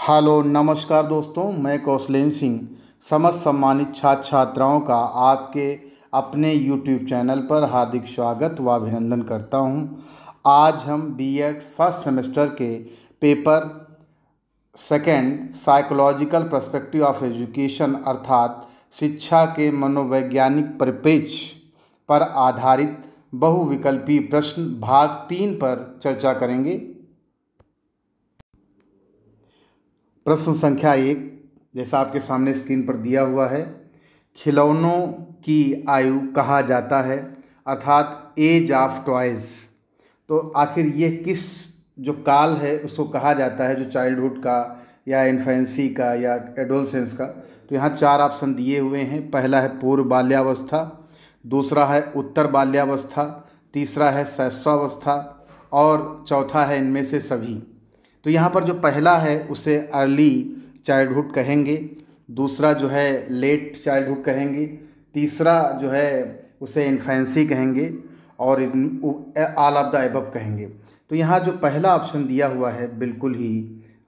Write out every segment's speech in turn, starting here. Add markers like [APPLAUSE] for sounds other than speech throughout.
Hello नमस्कार दोस्तों मैं कौशलेन सिंह समस्त सम्मानित छात्र छात्राओं का आपके अपने यूट्यूब चैनल पर हार्दिक स्वागत व अभिनंदन करता हूं। आज हम बीएड फर्स्ट सेमेस्टर के paper second psychological perspective of education अर्थात शिक्षा के मनोवैज्ञानिक परिपेक्ष पर आधारित बहुविकल्पी प्रश्न भाग तीन पर चर्चा करेंगे प्रश्न संख्या एक जैसा आपके सामने स्क्रीन पर दिया हुआ है खिलौनों की आयु कहा जाता है अर्थात एज ऑफ टॉयज़ तो आखिर ये किस जो काल है उसको कहा जाता है जो चाइल्डहुड का या इन्फेंसी का या एडोलसेंस का तो यहाँ चार ऑप्शन दिए हुए हैं पहला है पूर्व बाल्यावस्था दूसरा है उत्तर बाल्यावस्था तीसरा है शैशवावस्था और चौथा है इनमें से सभी तो यहाँ पर जो पहला है उसे अर्ली चाइल्डहुड कहेंगे दूसरा जो है लेट चाइल्डहुड कहेंगे तीसरा जो है उसे इन्फेंसी कहेंगे और आल ऑफ द एबब कहेंगे तो यहाँ जो पहला ऑप्शन दिया हुआ है बिल्कुल ही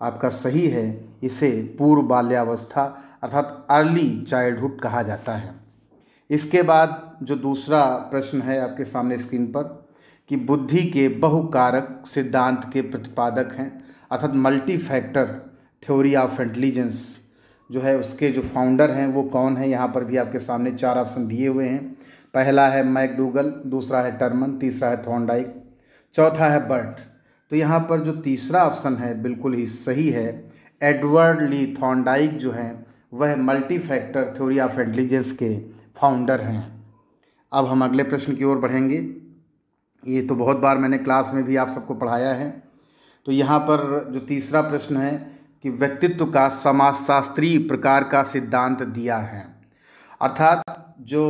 आपका सही है इसे पूर्व बाल्यावस्था अर्थात अर्ली चाइल्डहुड कहा जाता है इसके बाद जो दूसरा प्रश्न है आपके सामने स्क्रीन पर कि बुद्धि के बहुकारक सिद्धांत के प्रतिपादक हैं अर्थात multi factor theory of intelligence जो है उसके जो फाउंडर हैं वो कौन है यहाँ पर भी आपके सामने चार ऑप्शन दिए हुए हैं पहला है मैकडूगल दूसरा है टर्मन तीसरा है थॉन्डाइक चौथा है बर्ट तो यहाँ पर जो तीसरा ऑप्शन है बिल्कुल ही सही है एडवर्ड ली थॉन्डाइक जो हैं वह multi factor theory of intelligence के फाउंडर हैं अब हम अगले प्रश्न की ओर बढ़ेंगे ये तो बहुत बार मैंने क्लास में भी आप सबको पढ़ाया है तो यहाँ पर जो तीसरा प्रश्न है कि व्यक्तित्व का समाजशास्त्रीय प्रकार का सिद्धांत दिया है अर्थात जो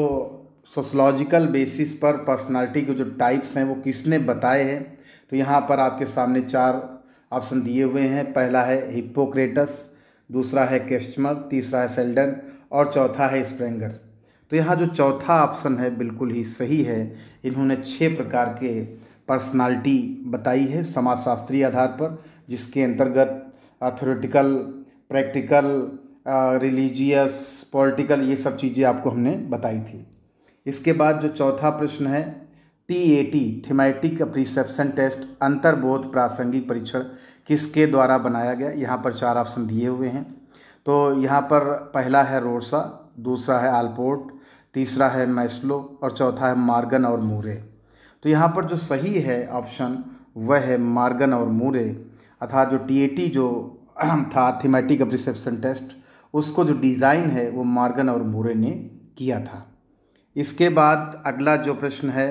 सोशलॉजिकल बेसिस पर पर्सनालिटी के जो टाइप्स हैं वो किसने बताए हैं तो यहाँ पर आपके सामने चार ऑप्शन दिए हुए हैं पहला है हिप्पोक्रेटस दूसरा है केस्टमर तीसरा है सेल्डन और चौथा है स्प्रेंगर तो यहाँ जो चौथा ऑप्शन है बिल्कुल ही सही है इन्होंने छः प्रकार के पर्सनालिटी बताई है समाजशास्त्रीय आधार पर जिसके अंतर्गत अथोरिटिकल प्रैक्टिकल रिलीजियस पॉलिटिकल ये सब चीज़ें आपको हमने बताई थी इसके बाद जो चौथा प्रश्न है T A T thematic perception test अंतर्बोध प्रासंगिक परीक्षण किसके द्वारा बनाया गया यहाँ पर चार ऑप्शन दिए हुए हैं तो यहाँ पर पहला है रोडसा दूसरा है आलपोर्ट तीसरा है मैस्लो और चौथा है मार्गन और मूरे तो यहाँ पर जो सही है ऑप्शन वह है मार्गन और मूरे अर्थात जो टी जो [CLEARS THROAT] था थीमेटिक अप्रिसेप्शन टेस्ट उसको जो डिज़ाइन है वो मार्गन और मूरे ने किया था इसके बाद अगला जो प्रश्न है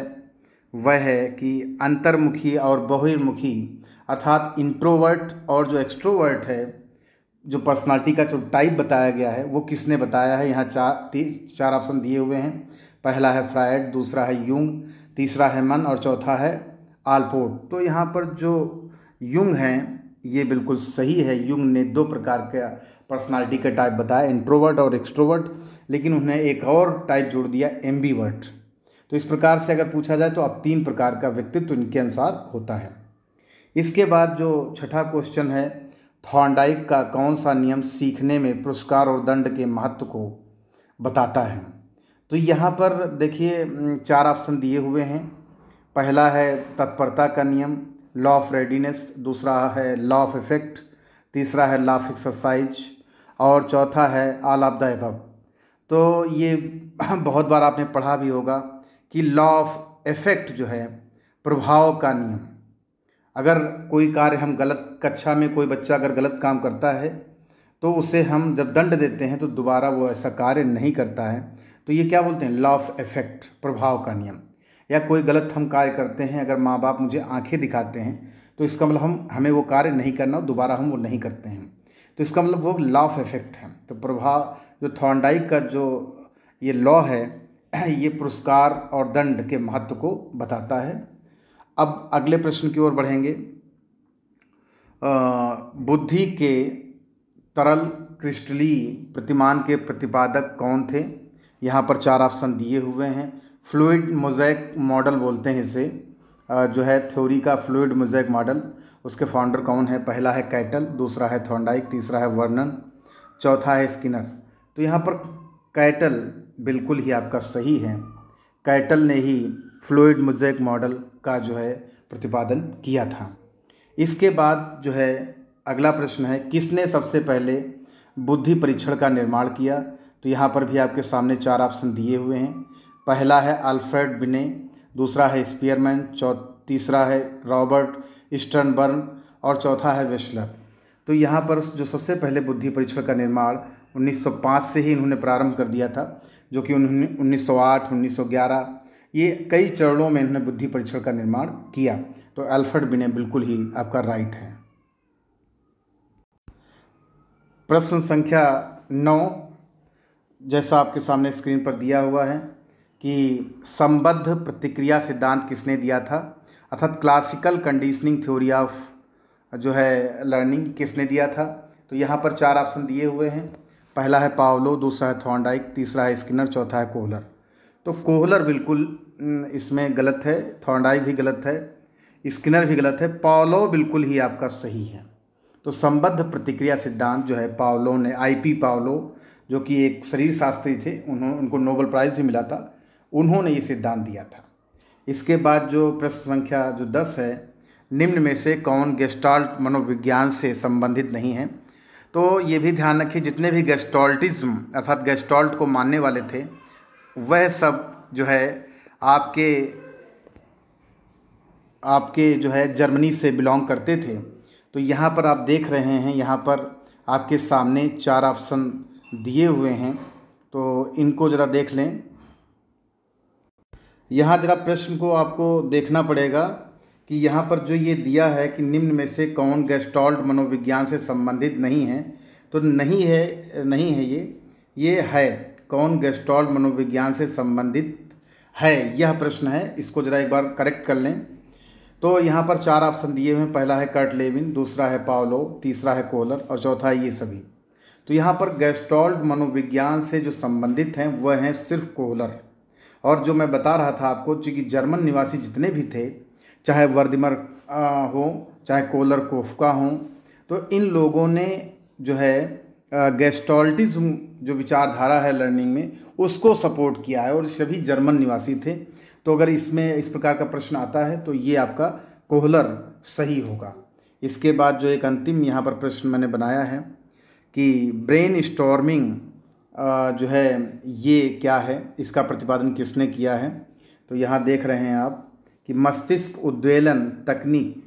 वह है कि अंतर्मुखी और बहिर्मुखी अर्थात इंट्रोवर्ट और जो एक्सट्रोवर्ट है जो पर्सनालिटी का जो टाइप बताया गया है वो किसने बताया है यहाँ चार चार ऑप्शन दिए हुए हैं पहला है फ्रायड दूसरा है युंग तीसरा है मन और चौथा है आलपोर्ट तो यहाँ पर जो युंग हैं ये बिल्कुल सही है युंग ने दो प्रकार का पर्सनालिटी का टाइप बताया इंट्रोवर्ट और एक्सट्रोवर्ट लेकिन उन्हें एक और टाइप जोड़ दिया एम तो इस प्रकार से अगर पूछा जाए तो अब तीन प्रकार का व्यक्तित्व इनके अनुसार होता है इसके बाद जो छठा क्वेश्चन है थॉन्डाइक का कौन सा नियम सीखने में पुरस्कार और दंड के महत्व को बताता है तो यहाँ पर देखिए चार ऑप्शन दिए हुए हैं पहला है तत्परता का नियम लॉ ऑफ रेडीनेस दूसरा है लॉ ऑफ इफेक्ट तीसरा है लॉ ऑफ एक्सरसाइज और चौथा है आल ऑफ द एबव तो ये [CLEARS THROAT] बहुत बार आपने पढ़ा भी होगा कि लॉ ऑफ इफेक्ट जो है प्रभाव का नियम अगर कोई कार्य हम गलत कक्षा में कोई बच्चा अगर गलत काम करता है तो उसे हम जब दंड देते हैं तो दोबारा वो ऐसा कार्य नहीं करता है तो ये क्या बोलते हैं लॉ ऑफ इफेक्ट प्रभाव का नियम या कोई गलत हम कार्य करते हैं अगर माँ बाप मुझे आंखें दिखाते हैं तो इसका मतलब हम हमें वो कार्य नहीं करना दोबारा हम वो नहीं करते हैं तो इसका मतलब वो लॉ ऑफ इफेक्ट है तो प्रभाव जो थॉन्डाइक का जो ये लॉ है [CLEARS THROAT] ये पुरस्कार और दंड के महत्व को बताता है अब अगले प्रश्न की ओर बढ़ेंगे बुद्धि के तरल क्रिस्टली प्रतिमान के प्रतिपादक कौन थे यहाँ पर चार ऑप्शन दिए हुए हैं फ्लूड मोजैक मॉडल बोलते हैं इसे जो है थ्योरी का फ्लूड मोजैक मॉडल उसके फाउंडर कौन है पहला है कैटल दूसरा है थॉन्डाइक तीसरा है वर्नन चौथा है स्किनर तो यहाँ पर कैटल बिल्कुल ही आपका सही है कैटल ने ही फ्लूड मोजैक मॉडल का जो है प्रतिपादन किया था इसके बाद जो है अगला प्रश्न है किसने सबसे पहले बुद्धि परीक्षण का निर्माण किया तो यहाँ पर भी आपके सामने चार ऑप्शन दिए हुए हैं पहला है अल्फ्रेड बिने दूसरा है स्पियरमैन तीसरा है रॉबर्ट स्टर्नबर्न और चौथा है वेस्लर तो यहाँ पर जो सबसे पहले बुद्धि परीक्षण का निर्माण 1905 से ही इन्होंने प्रारंभ कर दिया था जो कि उन्होंने 1908, 1911 ये कई चरणों में इन्होंने बुद्धि परीक्षण का निर्माण किया तो अल्फ्रेड बिने बिल्कुल ही आपका राइट है प्रश्न संख्या नौ जैसा आपके सामने स्क्रीन पर दिया हुआ है कि संबद्ध प्रतिक्रिया सिद्धांत किसने दिया था अर्थात क्लासिकल कंडीशनिंग थ्योरी ऑफ जो है लर्निंग किसने दिया था तो यहाँ पर चार ऑप्शन दिए हुए हैं पहला है पावलो दूसरा है थॉन्डाइक तीसरा है स्किनर चौथा है कोहलर तो कोहलर बिल्कुल इसमें गलत है थॉन्डाई भी गलत है स्किनर भी गलत है पावलो बिल्कुल ही आपका सही है तो संबद्ध प्रतिक्रिया सिद्धांत जो है पावलो ने आईपी पावलो जो कि एक शरीर शास्त्री थे उन्होंने उनको नोबल प्राइज़ भी मिला था उन्होंने ये सिद्धांत दिया था इसके बाद जो प्रश्न संख्या जो दस है निम्न में से कौन गेस्टॉल्ट मनोविज्ञान से संबंधित नहीं है तो ये भी ध्यान रखिए जितने भी गेस्टॉल्टिज्म अर्थात गेस्टॉल्ट को मानने वाले थे वह सब जो है आपके आपके जो है जर्मनी से बिलोंग करते थे तो यहाँ पर आप देख रहे हैं यहाँ पर आपके सामने चार ऑप्शन दिए हुए हैं तो इनको ज़रा देख लें यहाँ ज़रा प्रश्न को आपको देखना पड़ेगा कि यहाँ पर जो ये दिया है कि निम्न में से कौन गैस्टॉल्ट मनोविज्ञान से संबंधित नहीं है तो नहीं है नहीं है ये ये है कौन गेस्टॉल्ट मनोविज्ञान से संबंधित है यह प्रश्न है इसको ज़रा एक बार करेक्ट कर लें तो यहाँ पर चार ऑप्शन दिए हुए हैं पहला है कर्ट लेविन दूसरा है पावलो तीसरा है कोलर और चौथा है ये सभी तो यहाँ पर गैस्ट्रॉल्ड मनोविज्ञान से जो संबंधित हैं वह हैं सिर्फ कोहलर और जो मैं बता रहा था आपको चूँकि जर्मन निवासी जितने भी थे चाहे वर्दिमर हो चाहे कोलर कोफका हों तो इन लोगों ने जो है गैस्ट्रॉल्टिज्म जो विचारधारा है लर्निंग में उसको सपोर्ट किया है और सभी जर्मन निवासी थे तो अगर इसमें इस प्रकार का प्रश्न आता है तो ये आपका कोहलर सही होगा इसके बाद जो एक अंतिम यहाँ पर प्रश्न मैंने बनाया है कि ब्रेन स्टॉर्मिंग जो है ये क्या है इसका प्रतिपादन किसने किया है तो यहाँ देख रहे हैं आप कि मस्तिष्क उद्वेलन तकनीक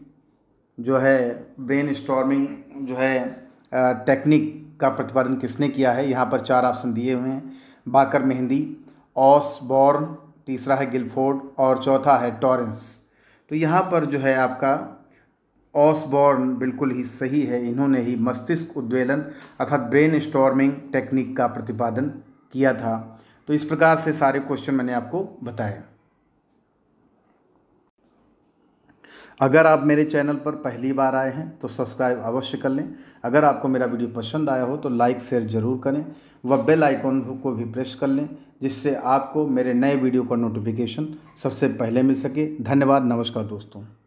जो है ब्रेन स्टॉर्मिंग जो है टेक्निक का प्रतिपादन किसने किया है यहाँ पर चार ऑप्शन दिए हुए हैं बाकर मेहंदी बॉर्न तीसरा है गिलफोर्ड और चौथा है टॉरेंस तो यहाँ पर जो है आपका ऑसबॉर्न बिल्कुल ही सही है इन्होंने ही मस्तिष्क उद्वेलन अर्थात ब्रेन स्टॉर्मिंग टेक्निक का प्रतिपादन किया था तो इस प्रकार से सारे क्वेश्चन मैंने आपको बताया अगर आप मेरे चैनल पर पहली बार आए हैं तो सब्सक्राइब अवश्य कर लें अगर आपको मेरा वीडियो पसंद आया हो तो लाइक शेयर ज़रूर करें व बेल आइकॉन को भी प्रेस कर लें जिससे आपको मेरे नए वीडियो का नोटिफिकेशन सबसे पहले मिल सके धन्यवाद नमस्कार दोस्तों